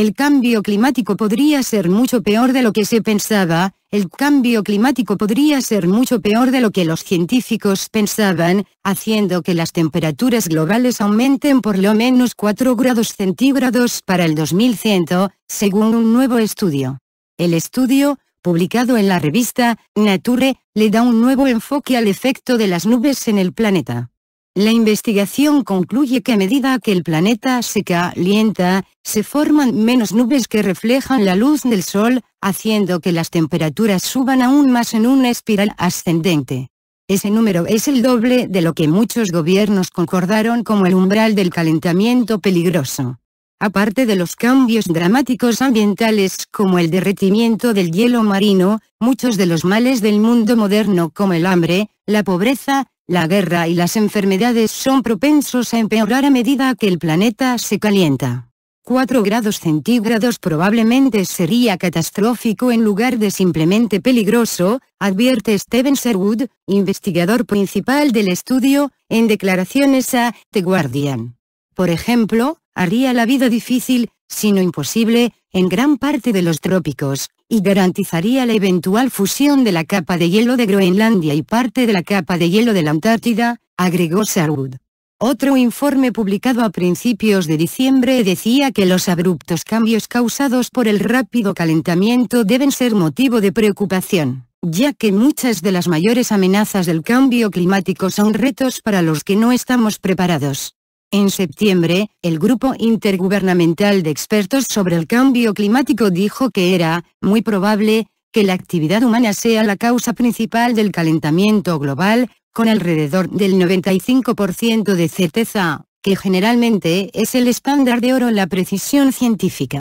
El cambio climático podría ser mucho peor de lo que se pensaba, el cambio climático podría ser mucho peor de lo que los científicos pensaban, haciendo que las temperaturas globales aumenten por lo menos 4 grados centígrados para el 2100, según un nuevo estudio. El estudio, publicado en la revista Nature, le da un nuevo enfoque al efecto de las nubes en el planeta. La investigación concluye que a medida que el planeta se calienta, se forman menos nubes que reflejan la luz del Sol, haciendo que las temperaturas suban aún más en una espiral ascendente. Ese número es el doble de lo que muchos gobiernos concordaron como el umbral del calentamiento peligroso. Aparte de los cambios dramáticos ambientales como el derretimiento del hielo marino, muchos de los males del mundo moderno como el hambre, la pobreza, la guerra y las enfermedades son propensos a empeorar a medida que el planeta se calienta. 4 grados centígrados probablemente sería catastrófico en lugar de simplemente peligroso, advierte Steven Sherwood, investigador principal del estudio, en declaraciones a The Guardian. Por ejemplo, haría la vida difícil, si no imposible, en gran parte de los trópicos, y garantizaría la eventual fusión de la capa de hielo de Groenlandia y parte de la capa de hielo de la Antártida, agregó Sherwood. Otro informe publicado a principios de diciembre decía que los abruptos cambios causados por el rápido calentamiento deben ser motivo de preocupación, ya que muchas de las mayores amenazas del cambio climático son retos para los que no estamos preparados. En septiembre, el Grupo Intergubernamental de Expertos sobre el Cambio Climático dijo que era, muy probable, que la actividad humana sea la causa principal del calentamiento global, con alrededor del 95% de certeza, que generalmente es el estándar de oro en la precisión científica.